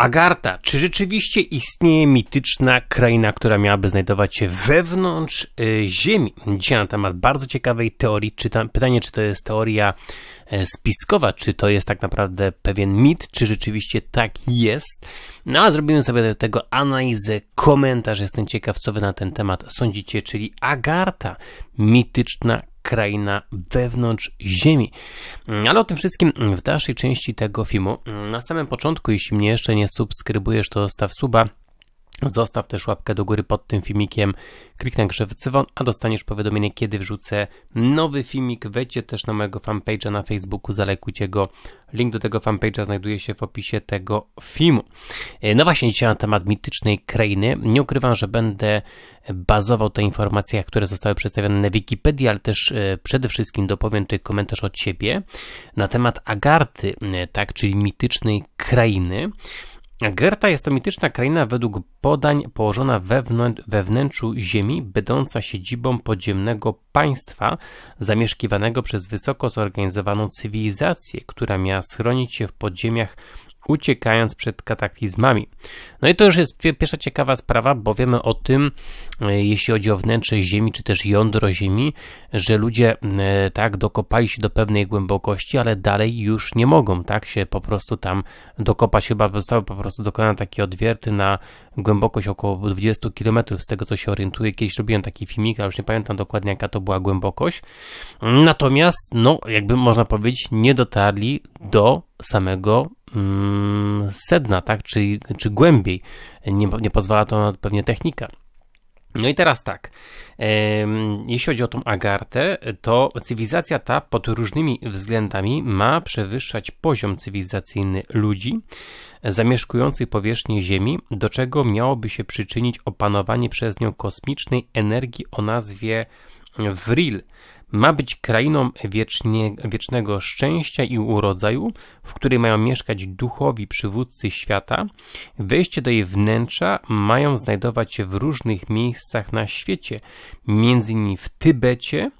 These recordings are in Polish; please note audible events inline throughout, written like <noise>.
Agarta, czy rzeczywiście istnieje mityczna kraina, która miałaby znajdować się wewnątrz y, Ziemi? Dzisiaj na temat bardzo ciekawej teorii. Czy tam, pytanie, czy to jest teoria e, spiskowa, czy to jest tak naprawdę pewien mit, czy rzeczywiście tak jest. No a zrobimy sobie do tego analizę, komentarz. Jestem ciekaw, co wy na ten temat sądzicie, czyli Agarta, mityczna kraina wewnątrz Ziemi. Ale o tym wszystkim w dalszej części tego filmu. Na samym początku, jeśli mnie jeszcze nie subskrybujesz, to staw suba Zostaw też łapkę do góry pod tym filmikiem, kliknij w dzwon, a dostaniesz powiadomienie, kiedy wrzucę nowy filmik. Wejdźcie też na mojego fanpage'a na Facebooku, zalekujcie go. Link do tego fanpage'a znajduje się w opisie tego filmu. E, no właśnie, dzisiaj na temat mitycznej krainy. Nie ukrywam, że będę bazował te informacje, które zostały przedstawione na Wikipedii, ale też e, przede wszystkim dopowiem tutaj komentarz od siebie na temat Agarty, e, tak, czyli mitycznej krainy. Gerta jest to mityczna kraina według podań położona wewnątrz, we wnętrzu ziemi, będąca siedzibą podziemnego państwa zamieszkiwanego przez wysoko zorganizowaną cywilizację, która miała schronić się w podziemiach uciekając przed kataklizmami. No i to już jest pierwsza ciekawa sprawa, bo wiemy o tym, e, jeśli chodzi o wnętrze Ziemi, czy też jądro Ziemi, że ludzie e, tak dokopali się do pewnej głębokości, ale dalej już nie mogą, tak się po prostu tam dokopać. Chyba zostały po prostu dokonane takie odwierty na głębokość około 20 km, z tego co się orientuję. Kiedyś robiłem taki filmik, ale już nie pamiętam dokładnie jaka to była głębokość. Natomiast, no, jakby można powiedzieć, nie dotarli do samego Mm, sedna, tak, czy, czy głębiej. Nie, nie pozwala to pewnie technika. No i teraz tak, jeśli chodzi o tą Agartę, to cywilizacja ta pod różnymi względami ma przewyższać poziom cywilizacyjny ludzi zamieszkujących powierzchnię Ziemi, do czego miałoby się przyczynić opanowanie przez nią kosmicznej energii o nazwie Vril, ma być krainą wiecznie, wiecznego szczęścia i urodzaju, w której mają mieszkać duchowi przywódcy świata. Wejście do jej wnętrza mają znajdować się w różnych miejscach na świecie, między innymi w Tybecie,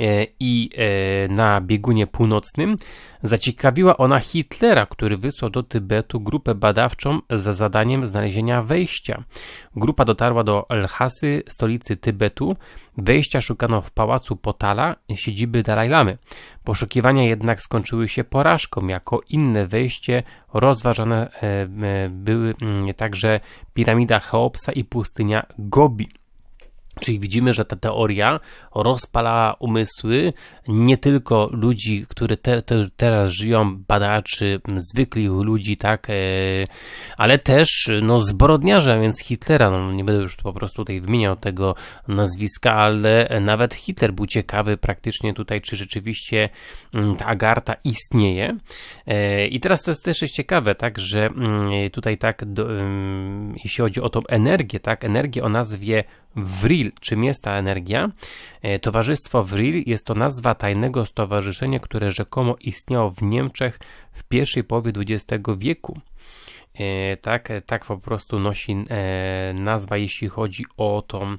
E, i e, na biegunie północnym. Zaciekawiła ona Hitlera, który wysłał do Tybetu grupę badawczą za zadaniem znalezienia wejścia. Grupa dotarła do Lhasy, stolicy Tybetu. Wejścia szukano w pałacu Potala, siedziby Dalaj Lamy. Poszukiwania jednak skończyły się porażką, jako inne wejście rozważane e, były także piramida Cheopsa i pustynia Gobi. Czyli widzimy, że ta teoria rozpala umysły nie tylko ludzi, którzy te, te, teraz żyją, badaczy, zwykłych ludzi, tak, e, ale też no, zbrodniarza, więc Hitlera. No, nie będę już po prostu tutaj wymieniał tego nazwiska, ale nawet Hitler był ciekawy praktycznie tutaj, czy rzeczywiście ta Agarta istnieje. E, I teraz to jest też jest ciekawe, tak, że tutaj tak, do, jeśli chodzi o tą energię, tak, energię o nazwie Vril, czym jest ta energia? E, Towarzystwo Vril jest to nazwa tajnego stowarzyszenia, które rzekomo istniało w Niemczech w pierwszej połowie XX wieku. E, tak, tak po prostu nosi e, nazwa, jeśli chodzi o tą,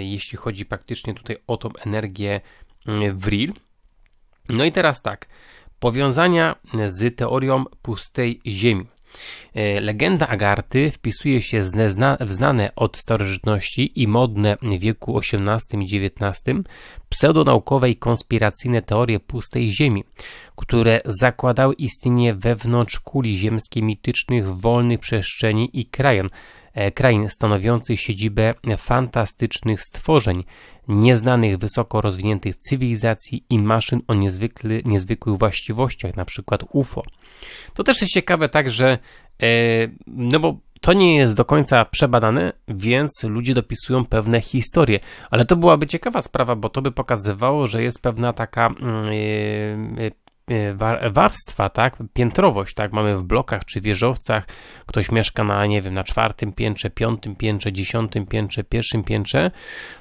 jeśli chodzi praktycznie tutaj o tą energię mm, Vril. No i teraz tak, powiązania z teorią pustej ziemi. E, legenda Agarty wpisuje się w znane od starożytności i modne w wieku XVIII i XIX pseudonaukowe i konspiracyjne teorie pustej Ziemi, które zakładały istnienie wewnątrz kuli ziemskiej mitycznych, wolnych przestrzeni i krajan, e, krain stanowiących siedzibę fantastycznych stworzeń, nieznanych wysoko rozwiniętych cywilizacji i maszyn o niezwykle, niezwykłych właściwościach, na przykład UFO. To też jest ciekawe tak, że e, no bo to nie jest do końca przebadane, więc ludzie dopisują pewne historie. Ale to byłaby ciekawa sprawa, bo to by pokazywało, że jest pewna taka mm, e, e, E, warstwa, tak, piętrowość, tak, mamy w blokach czy wieżowcach, ktoś mieszka na, nie wiem, na czwartym piętrze, piątym piętrze, dziesiątym piętrze, pierwszym piętrze,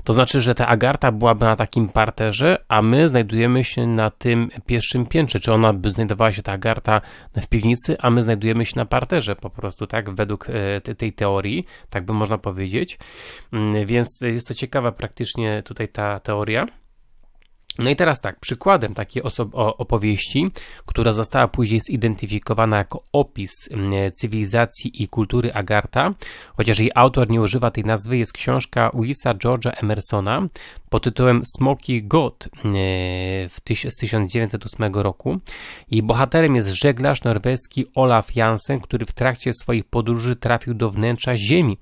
to znaczy, że ta Agarta byłaby na takim parterze, a my znajdujemy się na tym pierwszym piętrze, czy ona by znajdowała się, ta Agarta, w piwnicy, a my znajdujemy się na parterze po prostu, tak, według e, tej teorii, tak by można powiedzieć, mm, więc jest to ciekawa praktycznie tutaj ta teoria. No i teraz tak, przykładem takiej opowieści, która została później zidentyfikowana jako opis mm, cywilizacji i kultury Agartha, chociaż jej autor nie używa tej nazwy, jest książka Willisa George'a Emersona pod tytułem Smoky God mm, z 1908 roku. Jej bohaterem jest żeglarz norweski Olaf Jansen, który w trakcie swoich podróży trafił do wnętrza Ziemi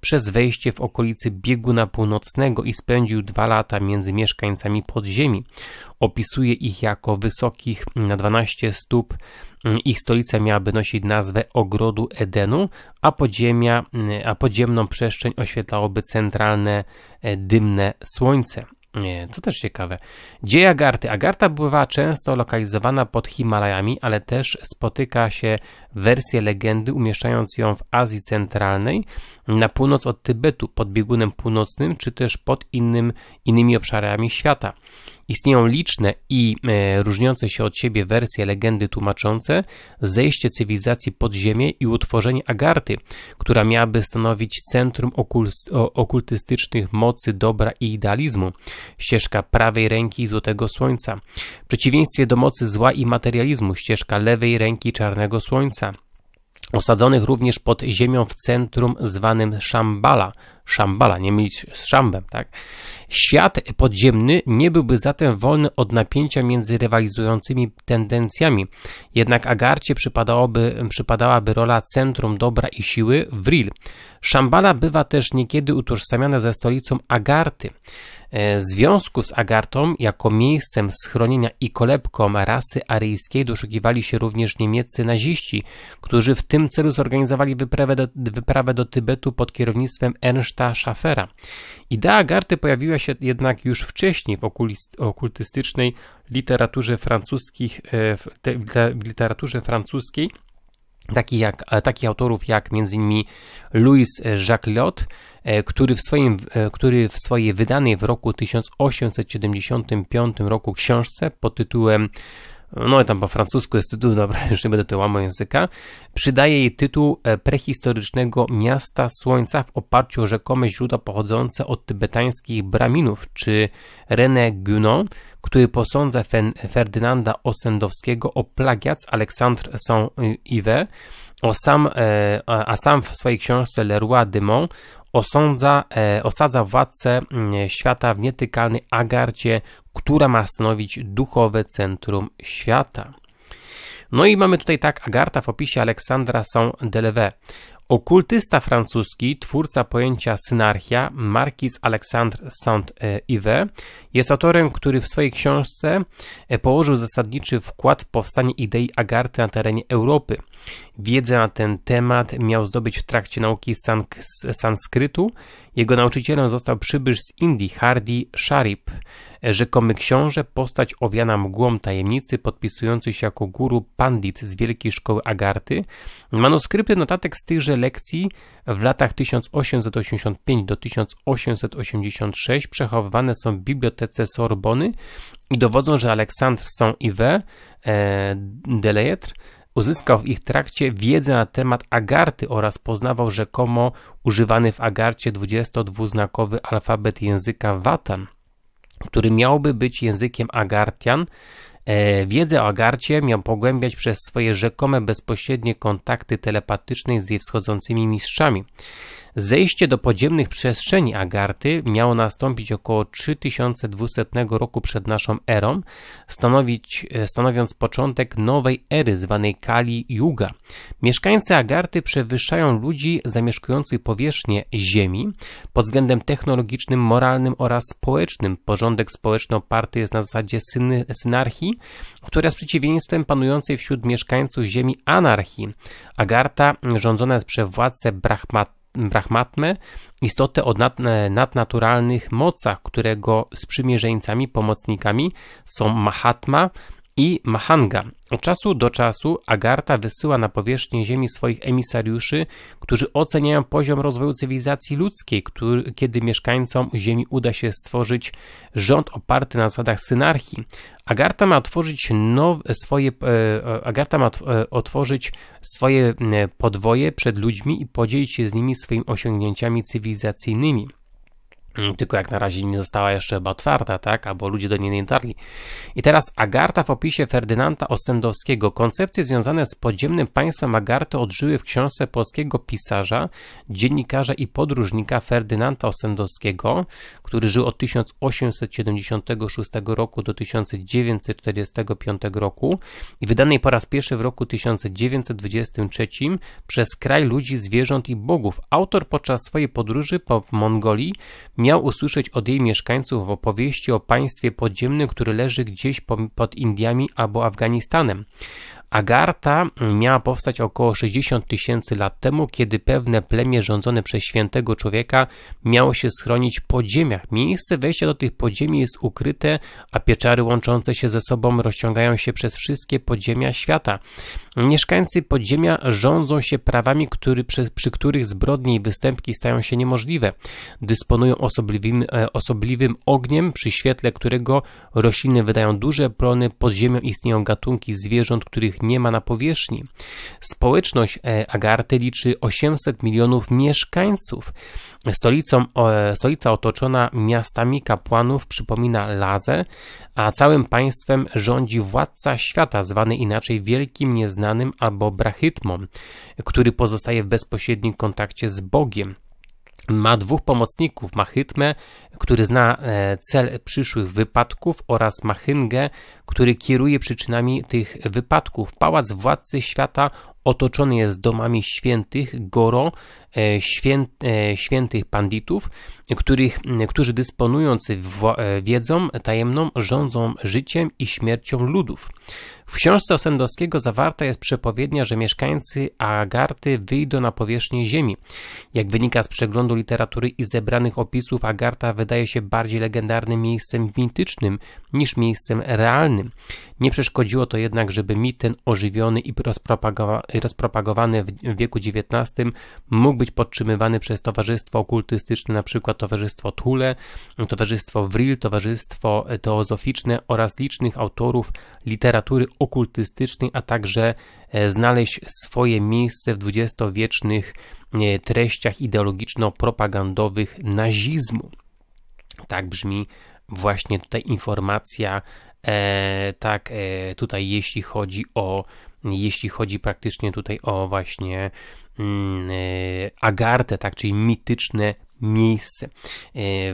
przez wejście w okolicy bieguna północnego i spędził dwa lata między mieszkańcami podziemi. Opisuje ich jako wysokich mm, na 12 stóp. Mm, ich stolica miałaby nosić nazwę Ogrodu Edenu, a, podziemia, mm, a podziemną przestrzeń oświetlałoby centralne e, dymne słońce. Nie, to też ciekawe. Dzieje Agarty. Agarta bywa często lokalizowana pod Himalajami, ale też spotyka się wersję legendy umieszczając ją w Azji Centralnej na północ od Tybetu, pod biegunem północnym, czy też pod innym, innymi obszarami świata. Istnieją liczne i e, różniące się od siebie wersje legendy tłumaczące zejście cywilizacji pod ziemię i utworzenie Agarty, która miałaby stanowić centrum okultystycznych mocy, dobra i idealizmu, ścieżka prawej ręki Złotego Słońca, w przeciwieństwie do mocy zła i materializmu, ścieżka lewej ręki Czarnego Słońca, osadzonych również pod ziemią w centrum zwanym Szambala. Szambala, nie mylić z Szambem, tak? Świat podziemny nie byłby zatem wolny od napięcia między rywalizującymi tendencjami. Jednak Agarcie przypadałoby, przypadałaby rola centrum dobra i siły w Ril. Szambala bywa też niekiedy utożsamiana ze stolicą Agarty. E, związku z Agartą jako miejscem schronienia i kolebką rasy aryjskiej doszukiwali się również niemieccy naziści, którzy w tym celu zorganizowali wyprawę do, wyprawę do Tybetu pod kierownictwem Ernsta Schaffera. Idea Agarty pojawiła się jednak już wcześniej w okultystycznej literaturze, francuskich, e, w literaturze francuskiej, takich, jak, takich autorów jak m.in. Louis Jacques Lot, E, który w, swoim, e, który w swojej wydanej w roku 1875 roku książce pod tytułem no i tam po francusku jest tytuł, dobra, <laughs> już nie będę to łamał języka, przydaje jej tytuł e, prehistorycznego miasta słońca w oparciu o rzekome źródła pochodzące od tybetańskich braminów, czy René Gunon, który posądza Ferdynanda Osendowskiego o plagiat z Aleksandr Saint-Yves, o sam, a sam w swojej książce Le Roi de Mont osądza, e, osadza władcę mm, świata w nietykalnej Agarcie, która ma stanowić duchowe centrum świata. No i mamy tutaj tak Agarta w opisie Aleksandra saint Okultysta francuski, twórca pojęcia synarchia, Marquis Alexandre Saint-Yves, jest autorem, który w swojej książce e, położył zasadniczy wkład w powstanie idei Agarty na terenie Europy. Wiedzę na ten temat miał zdobyć w trakcie nauki sanskrytu. Jego nauczycielem został przybysz z Indii, Hardy Sharip, e, rzekomy książę, postać owiana mgłą tajemnicy, podpisujący się jako guru pandit z Wielkiej Szkoły Agarty. Manuskrypty notatek z tychże lekcji w latach 1885 do 1886 przechowywane są w bibliotece Sorbony i dowodzą, że Aleksandr Saint-Yves e, de Lettres Uzyskał w ich trakcie wiedzę na temat agarty oraz poznawał rzekomo używany w agarcie 22-znakowy alfabet języka watan, który miałby być językiem agartian, E, wiedzę o Agarcie miał pogłębiać przez swoje rzekome bezpośrednie kontakty telepatyczne z jej wschodzącymi mistrzami. Zejście do podziemnych przestrzeni Agarty miało nastąpić około 3200 roku przed naszą erą, stanowić, e, stanowiąc początek nowej ery zwanej Kali Yuga. Mieszkańcy Agarty przewyższają ludzi zamieszkujących powierzchnię Ziemi. Pod względem technologicznym, moralnym oraz społecznym porządek społeczny oparty jest na zasadzie syn synarchii, która jest przeciwieństwem panującej wśród mieszkańców Ziemi anarchii. Agarta rządzona jest przez władcę Brahmata. Brahmatmę, istotę o nad, e, nadnaturalnych mocach, którego sprzymierzeńcami, pomocnikami są Mahatma, i Mahanga. Od czasu do czasu Agarta wysyła na powierzchnię Ziemi swoich emisariuszy, którzy oceniają poziom rozwoju cywilizacji ludzkiej, który, kiedy mieszkańcom Ziemi uda się stworzyć rząd oparty na zasadach synarchii. Agarta ma otworzyć swoje, e, e, ma e, otworzyć swoje podwoje przed ludźmi i podzielić się z nimi swoimi osiągnięciami cywilizacyjnymi. Mm, tylko jak na razie nie została jeszcze chyba otwarta, tak? Albo ludzie do niej nie dotarli. I teraz Agarta w opisie Ferdynanda Osendowskiego. Koncepcje związane z podziemnym państwem Agarty odżyły w książce polskiego pisarza, dziennikarza i podróżnika Ferdynanda Osendowskiego który żył od 1876 roku do 1945 roku i wydanej po raz pierwszy w roku 1923 przez kraj ludzi, zwierząt i bogów. Autor podczas swojej podróży po Mongolii miał usłyszeć od jej mieszkańców opowieści o państwie podziemnym, które leży gdzieś pod Indiami albo Afganistanem. Agarta miała powstać około 60 tysięcy lat temu, kiedy pewne plemię rządzone przez świętego człowieka miało się schronić po ziemiach. Miejsce wejścia do tych podziemi jest ukryte, a pieczary łączące się ze sobą rozciągają się przez wszystkie podziemia świata. Mieszkańcy podziemia rządzą się prawami, który, przy, przy których zbrodnie i występki stają się niemożliwe. Dysponują osobliwym, e, osobliwym ogniem, przy świetle którego rośliny wydają duże plony, pod ziemią istnieją gatunki zwierząt, których nie ma na powierzchni. Społeczność e, Agarty liczy 800 milionów mieszkańców. Stolicą, stolica otoczona miastami kapłanów przypomina Lazę, a całym państwem rządzi władca świata, zwany inaczej Wielkim Nieznanym albo Brachytmą, który pozostaje w bezpośrednim kontakcie z Bogiem. Ma dwóch pomocników, ma który zna e, cel przyszłych wypadków oraz Mahyngę, który kieruje przyczynami tych wypadków. Pałac Władcy Świata otoczony jest domami świętych, Goro E, e, świętych panditów, których, którzy dysponując e, wiedzą tajemną rządzą życiem i śmiercią ludów. W książce Osendowskiego zawarta jest przepowiednia, że mieszkańcy Agarty wyjdą na powierzchnię ziemi. Jak wynika z przeglądu literatury i zebranych opisów, Agarta wydaje się bardziej legendarnym miejscem mitycznym niż miejscem realnym. Nie przeszkodziło to jednak, żeby mit ten ożywiony i rozpropagowany w wieku XIX mógł być podtrzymywany przez towarzystwo okultystyczne, np. Towarzystwo Thule, Towarzystwo Vril, Towarzystwo e, Teozoficzne oraz licznych autorów literatury okultystycznej, a także e, znaleźć swoje miejsce w dwudziestowiecznych e, treściach ideologiczno-propagandowych nazizmu. Tak brzmi właśnie tutaj informacja E, tak e, tutaj jeśli chodzi o jeśli chodzi praktycznie tutaj o właśnie mm, e, Agartę, tak, czyli mityczne miejsce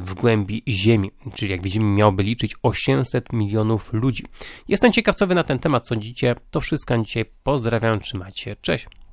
w głębi Ziemi, czyli jak widzimy miałoby liczyć 800 milionów ludzi. Jestem ciekaw co wy na ten temat sądzicie. To wszystko na dzisiaj. Pozdrawiam, trzymajcie się, cześć.